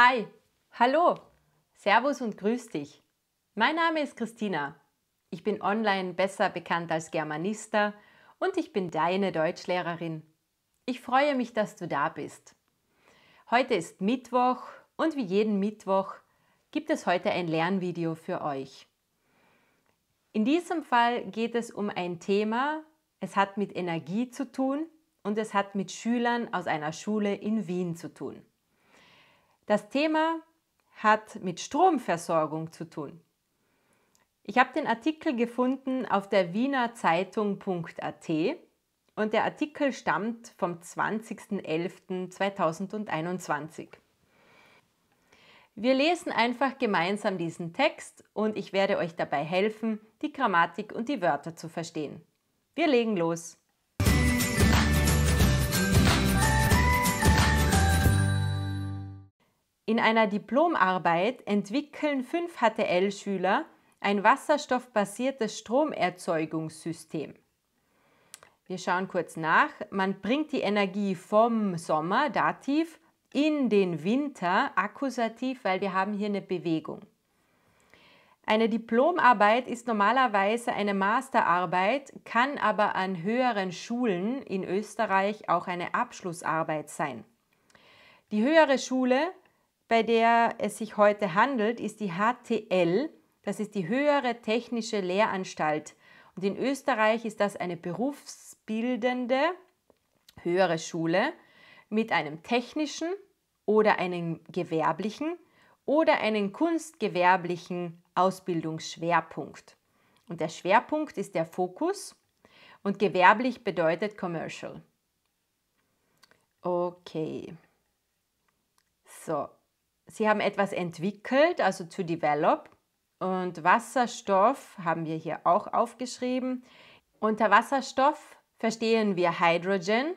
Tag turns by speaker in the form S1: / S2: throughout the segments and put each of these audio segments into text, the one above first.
S1: Hi, hallo, Servus und grüß dich. Mein Name ist Christina. Ich bin online besser bekannt als Germanista und ich bin deine Deutschlehrerin. Ich freue mich, dass du da bist. Heute ist Mittwoch und wie jeden Mittwoch gibt es heute ein Lernvideo für euch. In diesem Fall geht es um ein Thema, es hat mit Energie zu tun und es hat mit Schülern aus einer Schule in Wien zu tun. Das Thema hat mit Stromversorgung zu tun. Ich habe den Artikel gefunden auf der wienerzeitung.at und der Artikel stammt vom 20.11.2021. Wir lesen einfach gemeinsam diesen Text und ich werde euch dabei helfen, die Grammatik und die Wörter zu verstehen. Wir legen los. In einer Diplomarbeit entwickeln fünf HTL-Schüler ein wasserstoffbasiertes Stromerzeugungssystem. Wir schauen kurz nach. Man bringt die Energie vom Sommer, Dativ, in den Winter, Akkusativ, weil wir haben hier eine Bewegung. Eine Diplomarbeit ist normalerweise eine Masterarbeit, kann aber an höheren Schulen in Österreich auch eine Abschlussarbeit sein. Die höhere Schule bei der es sich heute handelt, ist die HTL. Das ist die höhere technische Lehranstalt. Und in Österreich ist das eine berufsbildende höhere Schule mit einem technischen oder einem gewerblichen oder einem kunstgewerblichen Ausbildungsschwerpunkt. Und der Schwerpunkt ist der Fokus und gewerblich bedeutet Commercial. Okay. So, sie haben etwas entwickelt, also to develop. Und Wasserstoff haben wir hier auch aufgeschrieben. Unter Wasserstoff verstehen wir Hydrogen.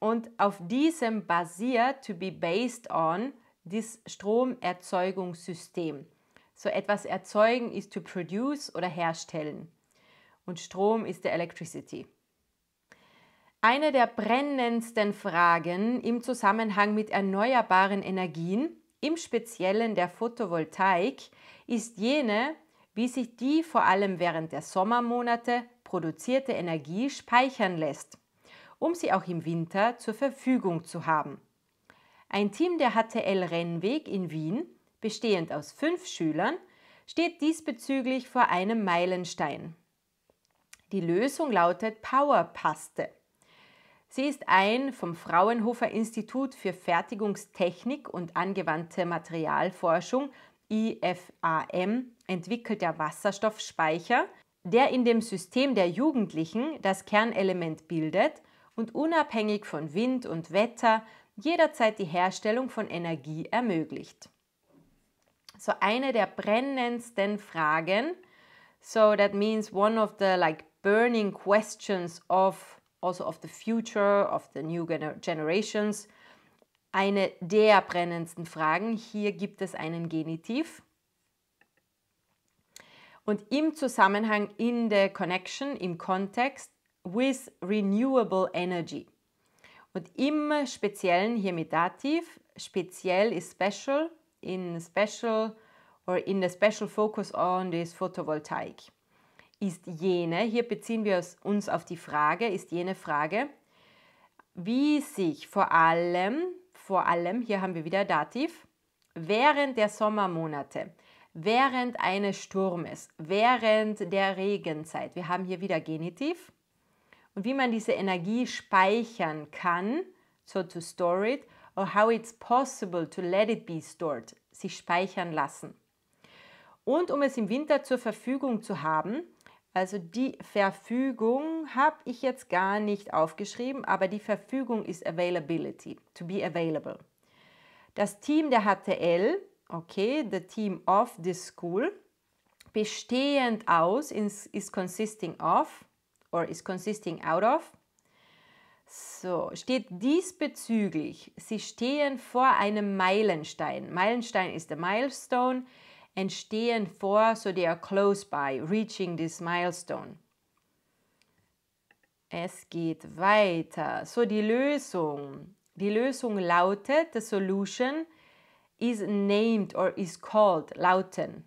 S1: Und auf diesem basiert, to be based on, das Stromerzeugungssystem. So etwas erzeugen ist to produce oder herstellen. Und Strom ist der Electricity. Eine der brennendsten Fragen im Zusammenhang mit erneuerbaren Energien im Speziellen der Photovoltaik, ist jene, wie sich die vor allem während der Sommermonate produzierte Energie speichern lässt, um sie auch im Winter zur Verfügung zu haben. Ein Team der HTL Rennweg in Wien, bestehend aus fünf Schülern, steht diesbezüglich vor einem Meilenstein. Die Lösung lautet Powerpaste. Sie ist ein vom Fraunhofer Institut für Fertigungstechnik und angewandte Materialforschung IFAM entwickelter Wasserstoffspeicher, der in dem System der Jugendlichen das Kernelement bildet und unabhängig von Wind und Wetter jederzeit die Herstellung von Energie ermöglicht. So eine der brennendsten Fragen, so that means one of the like burning questions of also of the future, of the new generations, eine der brennendsten Fragen. Hier gibt es einen Genitiv. Und im Zusammenhang, in der Connection, im Kontext, with renewable energy. Und im Speziellen hier mit Dativ, speziell ist special, in special or in the special focus on this photovoltaic ist jene, hier beziehen wir uns auf die Frage, ist jene Frage, wie sich vor allem, vor allem, hier haben wir wieder Dativ, während der Sommermonate, während eines Sturmes, während der Regenzeit, wir haben hier wieder Genitiv, und wie man diese Energie speichern kann, so to store it, or how it's possible to let it be stored, sich speichern lassen. Und um es im Winter zur Verfügung zu haben, also die Verfügung habe ich jetzt gar nicht aufgeschrieben, aber die Verfügung ist Availability, to be available. Das Team der HTL, okay, the team of this school, bestehend aus is, is consisting of or is consisting out of. So, steht diesbezüglich, sie stehen vor einem Meilenstein. Meilenstein ist der Milestone entstehen vor, so they are close by reaching this milestone. Es geht weiter. So die Lösung. Die Lösung lautet, the solution is named or is called lauten.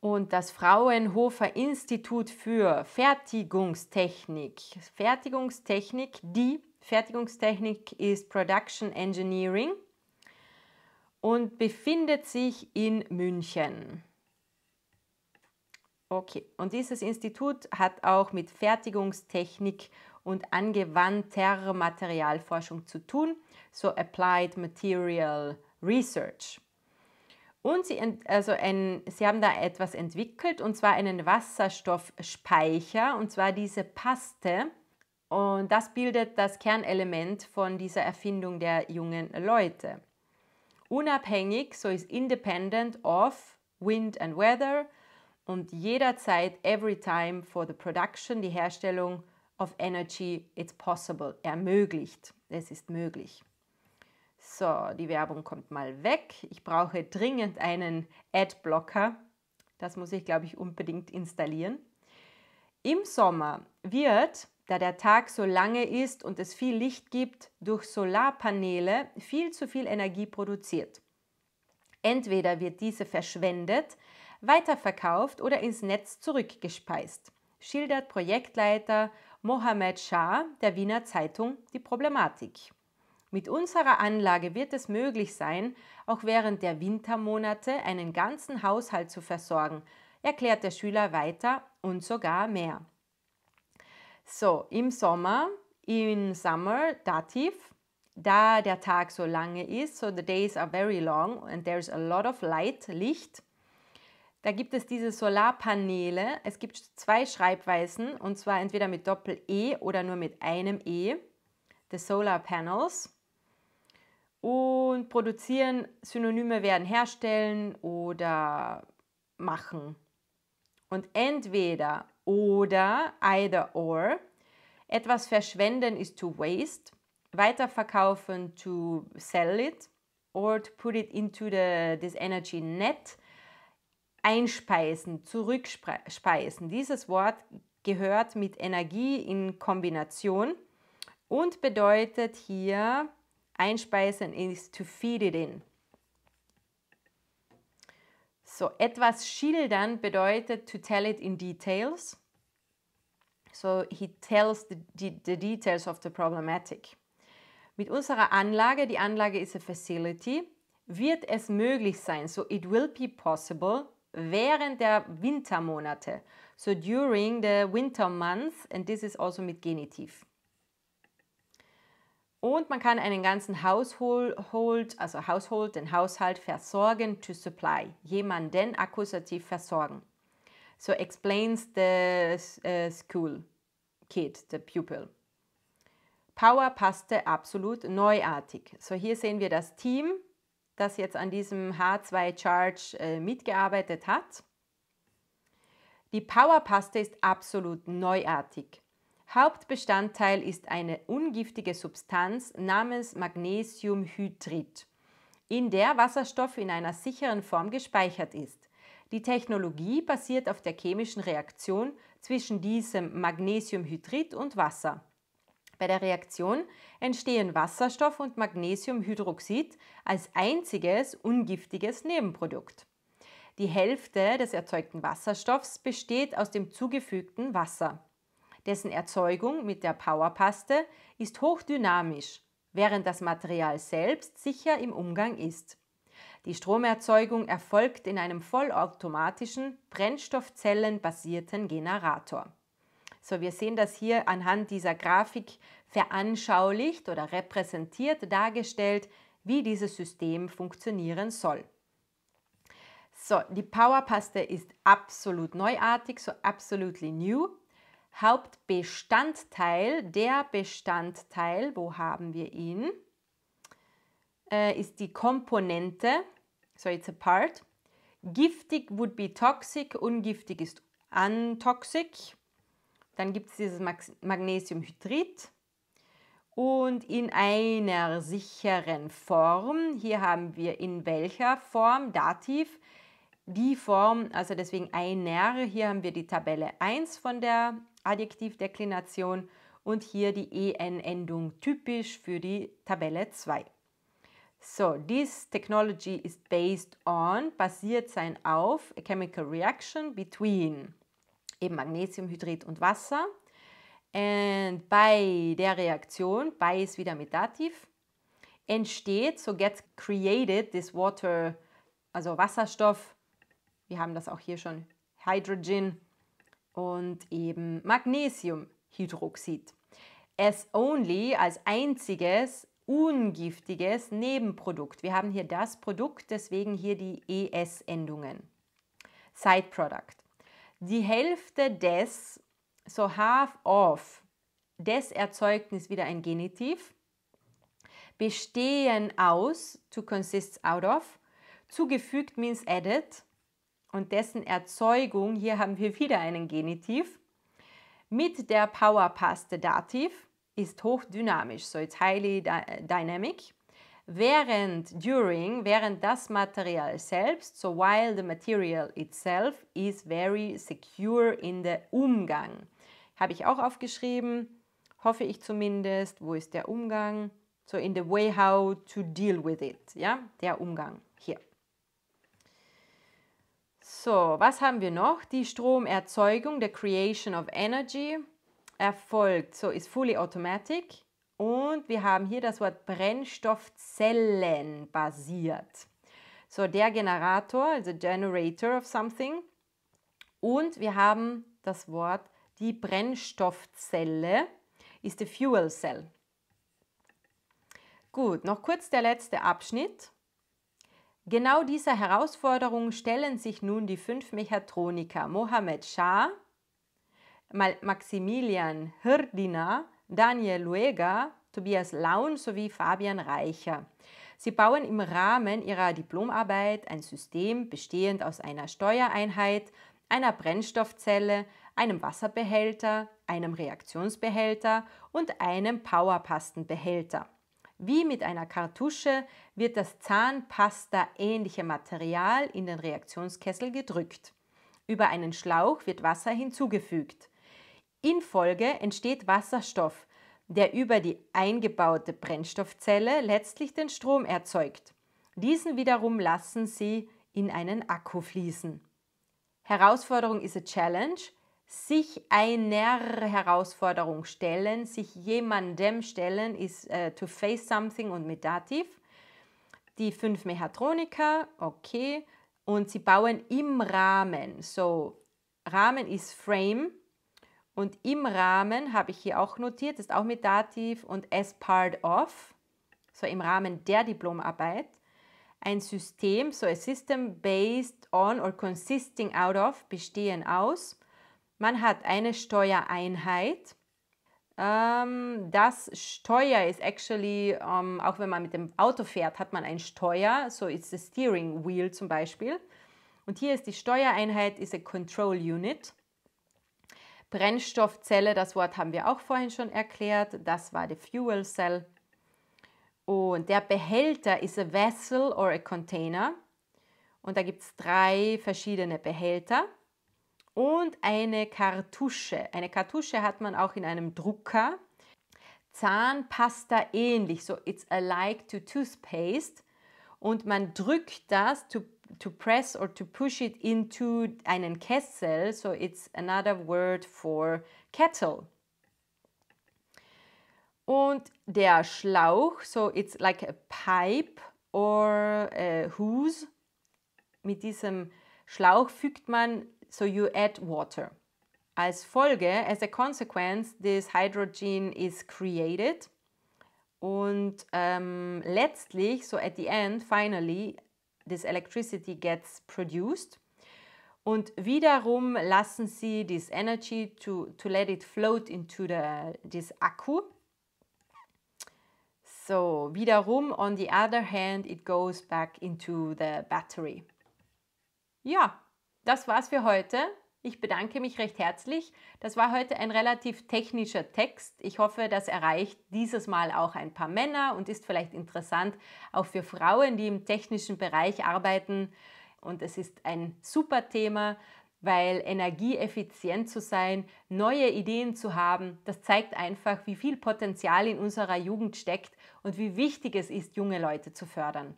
S1: Und das Fraunhofer Institut für Fertigungstechnik. Fertigungstechnik, die Fertigungstechnik ist Production Engineering und befindet sich in München. Okay, und dieses Institut hat auch mit Fertigungstechnik und angewandter Materialforschung zu tun, so Applied Material Research. Und sie, also ein, sie haben da etwas entwickelt, und zwar einen Wasserstoffspeicher, und zwar diese Paste. Und das bildet das Kernelement von dieser Erfindung der jungen Leute unabhängig, so ist independent of Wind and Weather und jederzeit, every time for the production, die Herstellung of energy, it's possible, ermöglicht. Es ist möglich. So, die Werbung kommt mal weg. Ich brauche dringend einen Adblocker. Das muss ich, glaube ich, unbedingt installieren. Im Sommer wird da der Tag so lange ist und es viel Licht gibt, durch Solarpaneele viel zu viel Energie produziert. Entweder wird diese verschwendet, weiterverkauft oder ins Netz zurückgespeist, schildert Projektleiter Mohamed Shah der Wiener Zeitung die Problematik. Mit unserer Anlage wird es möglich sein, auch während der Wintermonate einen ganzen Haushalt zu versorgen, erklärt der Schüler weiter und sogar mehr. So, im Sommer, in summer, Dativ, da der Tag so lange ist, so the days are very long and there's a lot of light, Licht. Da gibt es diese Solarpaneele. Es gibt zwei Schreibweisen und zwar entweder mit Doppel-E oder nur mit einem E, the Solar Panels. Und produzieren, Synonyme werden herstellen oder machen. Und entweder oder either or. Etwas verschwenden ist to waste, weiterverkaufen to sell it or to put it into the, this energy net. Einspeisen, zurückspeisen. Dieses Wort gehört mit Energie in Kombination und bedeutet hier einspeisen ist to feed it in. So, etwas schildern bedeutet to tell it in details. So, he tells the, the, the details of the problematic. Mit unserer Anlage, die Anlage ist a facility, wird es möglich sein, so it will be possible, während der Wintermonate. So during the winter months, and this is also mit Genitiv. Und man kann einen ganzen Haushalt, also Haushalt, den Haushalt versorgen to supply, jemanden akkusativ versorgen. So explains the uh, school kid, the pupil. Power passte absolut neuartig. So hier sehen wir das Team, das jetzt an diesem H2-Charge äh, mitgearbeitet hat. Die Power passte ist absolut neuartig. Hauptbestandteil ist eine ungiftige Substanz namens Magnesiumhydrid, in der Wasserstoff in einer sicheren Form gespeichert ist. Die Technologie basiert auf der chemischen Reaktion zwischen diesem Magnesiumhydrid und Wasser. Bei der Reaktion entstehen Wasserstoff und Magnesiumhydroxid als einziges ungiftiges Nebenprodukt. Die Hälfte des erzeugten Wasserstoffs besteht aus dem zugefügten Wasser. Dessen Erzeugung mit der Powerpaste ist hochdynamisch, während das Material selbst sicher im Umgang ist. Die Stromerzeugung erfolgt in einem vollautomatischen, brennstoffzellenbasierten Generator. So, wir sehen das hier anhand dieser Grafik veranschaulicht oder repräsentiert dargestellt, wie dieses System funktionieren soll. So, die Powerpaste ist absolut neuartig, so absolutely new. Hauptbestandteil, der Bestandteil, wo haben wir ihn, äh, ist die Komponente, so it's a part. Giftig would be toxic, ungiftig ist untoxic. Dann gibt es dieses Magnesiumhydrid. Und in einer sicheren Form, hier haben wir in welcher Form, Dativ, die Form, also deswegen einer, hier haben wir die Tabelle 1 von der Adjektivdeklination und hier die EN-Endung typisch für die Tabelle 2. So, this technology is based on, basiert sein auf, a chemical reaction between eben Magnesiumhydrid und Wasser. And bei der Reaktion, bei ist wieder mit Dativ, entsteht, so gets created this water, also Wasserstoff, wir haben das auch hier schon, Hydrogen und eben Magnesiumhydroxid. As only als einziges ungiftiges Nebenprodukt. Wir haben hier das Produkt, deswegen hier die ES-Endungen. Side Product. Die Hälfte des, so half of, des Erzeugnis wieder ein Genitiv, bestehen aus, to consist out of, zugefügt means added, und dessen Erzeugung, hier haben wir wieder einen Genitiv, mit der Powerpaste Dativ ist hochdynamisch, so it's highly dynamic. Während during, während das Material selbst, so while the material itself is very secure in the Umgang. Habe ich auch aufgeschrieben, hoffe ich zumindest. Wo ist der Umgang? So in the way how to deal with it, ja, der Umgang hier. So, was haben wir noch? Die Stromerzeugung, the creation of energy, erfolgt. So, ist fully automatic. Und wir haben hier das Wort Brennstoffzellen basiert. So, der Generator, the also Generator of something. Und wir haben das Wort die Brennstoffzelle, ist die Fuel Cell. Gut, noch kurz der letzte Abschnitt. Genau dieser Herausforderung stellen sich nun die fünf Mechatroniker Mohamed Shah, Maximilian Hirdina, Daniel Luega, Tobias Laun sowie Fabian Reicher. Sie bauen im Rahmen ihrer Diplomarbeit ein System bestehend aus einer Steuereinheit, einer Brennstoffzelle, einem Wasserbehälter, einem Reaktionsbehälter und einem Powerpastenbehälter. Wie mit einer Kartusche wird das Zahnpasta-ähnliche Material in den Reaktionskessel gedrückt. Über einen Schlauch wird Wasser hinzugefügt. In Folge entsteht Wasserstoff, der über die eingebaute Brennstoffzelle letztlich den Strom erzeugt. Diesen wiederum lassen Sie in einen Akku fließen. Herausforderung ist a Challenge – sich einer Herausforderung stellen, sich jemandem stellen, ist äh, to face something und mit Dativ. Die fünf Mechatroniker, okay, und sie bauen im Rahmen. So, Rahmen ist Frame und im Rahmen habe ich hier auch notiert, ist auch mit Dativ und as part of, so im Rahmen der Diplomarbeit ein System, so a system based on or consisting out of, bestehen aus, man hat eine Steuereinheit. Ähm, das Steuer ist actually, ähm, auch wenn man mit dem Auto fährt, hat man ein Steuer. So ist das Steering Wheel zum Beispiel. Und hier ist die Steuereinheit, ist ein Control Unit. Brennstoffzelle, das Wort haben wir auch vorhin schon erklärt. Das war die Fuel Cell. Und der Behälter ist a Vessel or a Container. Und da gibt es drei verschiedene Behälter und eine Kartusche. Eine Kartusche hat man auch in einem Drucker. Zahnpasta ähnlich, so it's alike to toothpaste. Und man drückt das to, to press or to push it into einen Kessel, so it's another word for kettle. Und der Schlauch, so it's like a pipe or a hose. Mit diesem Schlauch fügt man so you add water. Folge, as a consequence, this hydrogen is created and ähm, letztlich, so at the end, finally, this electricity gets produced And wiederum lassen sie this energy to, to let it float into the, this Akku. So wiederum, on the other hand, it goes back into the battery. Yeah. das war's für heute. Ich bedanke mich recht herzlich. Das war heute ein relativ technischer Text. Ich hoffe, das erreicht dieses Mal auch ein paar Männer und ist vielleicht interessant auch für Frauen, die im technischen Bereich arbeiten. Und es ist ein super Thema, weil energieeffizient zu sein, neue Ideen zu haben, das zeigt einfach, wie viel Potenzial in unserer Jugend steckt und wie wichtig es ist, junge Leute zu fördern.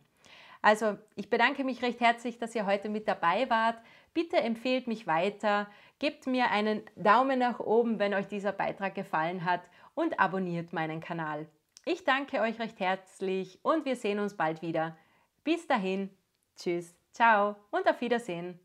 S1: Also ich bedanke mich recht herzlich, dass ihr heute mit dabei wart. Bitte empfehlt mich weiter, gebt mir einen Daumen nach oben, wenn euch dieser Beitrag gefallen hat und abonniert meinen Kanal. Ich danke euch recht herzlich und wir sehen uns bald wieder. Bis dahin, tschüss, ciao und auf Wiedersehen.